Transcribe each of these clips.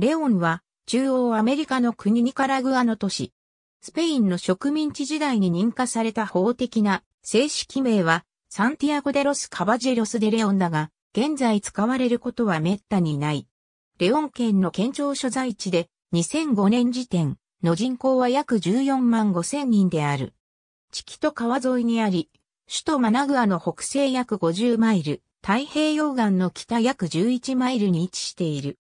レオンは中央アメリカの国ニカラグアの都市。スペインの植民地時代に認可された法的な正式名はサンティアゴデロス・カバジェロス・デレオンだが、現在使われることは滅多にない。レオン県の県庁所在地で2005年時点の人口は約14万5千人である。地域と川沿いにあり、首都マナグアの北西約50マイル、太平洋岸の北約11マイルに位置している。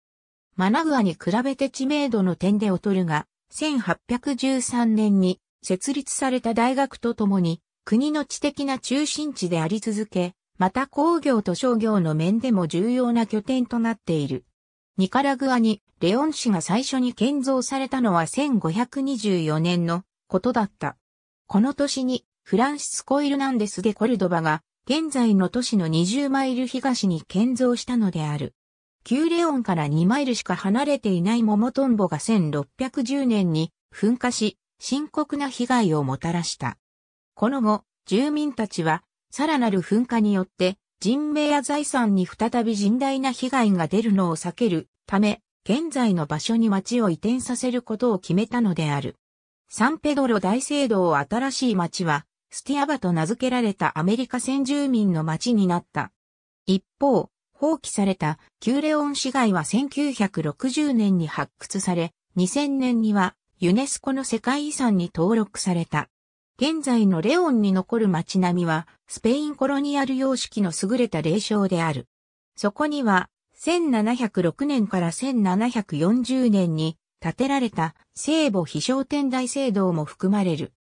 マナグアに比べて知名度の点で劣るが、1813年に設立された大学とともに、国の知的な中心地であり続け、また工業と商業の面でも重要な拠点となっている。ニカラグアにレオン市が最初に建造されたのは1524年のことだった。この年にフランシスコ・イルナンデス・デ・コルドバが現在の都市の20マイル東に建造したのである。旧レオンから2マイルしか離れていない桃トンボが1610年に噴火し、深刻な被害をもたらした。この後、住民たちは、さらなる噴火によって、人命や財産に再び甚大な被害が出るのを避けるため、現在の場所に町を移転させることを決めたのである。サンペドロ大聖堂を新しい町は、スティアバと名付けられたアメリカ先住民の町になった。一方、放棄された旧レオン市街は1960年に発掘され、2000年にはユネスコの世界遺産に登録された。現在のレオンに残る街並みは、スペインコロニアル様式の優れた霊障である。そこには、1706年から1740年に建てられた聖母飛翔天大聖堂も含まれる。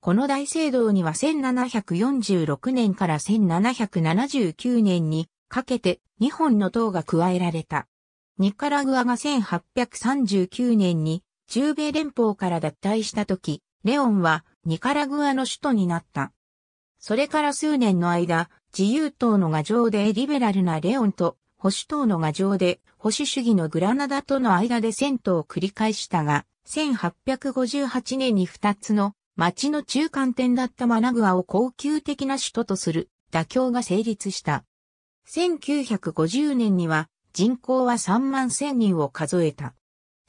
この大聖堂には1746年から1779年にかけて2本の塔が加えられた。ニカラグアが1839年に中米連邦から脱退した時、レオンはニカラグアの首都になった。それから数年の間、自由党の牙城でリベラルなレオンと保守党の牙城で保守主義のグラナダとの間で戦闘を繰り返したが、1858年に2つの町の中間点だったマナグアを高級的な首都とする妥協が成立した。1950年には人口は3万1000人を数えた。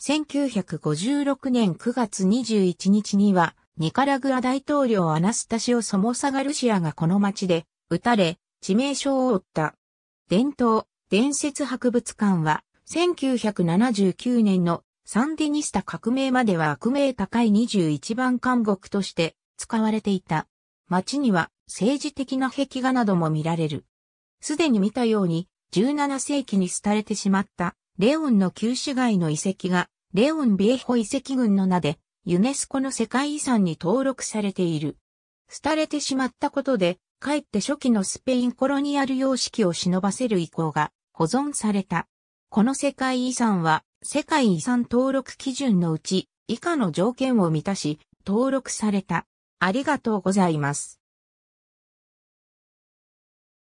1956年9月21日には、ニカラグア大統領アナスタシオ・ソモサガルシアがこの町で、撃たれ、致命傷を負った。伝統、伝説博物館は、1979年のサンディニスタ革命までは悪名高い21番監獄として使われていた。町には政治的な壁画なども見られる。すでに見たように、17世紀に廃れてしまった、レオンの旧市街の遺跡が、レオン・ビエホ遺跡群の名で、ユネスコの世界遺産に登録されている。廃れてしまったことで、かえって初期のスペインコロニアル様式を忍ばせる意向が保存された。この世界遺産は、世界遺産登録基準のうち、以下の条件を満たし、登録された。ありがとうございます。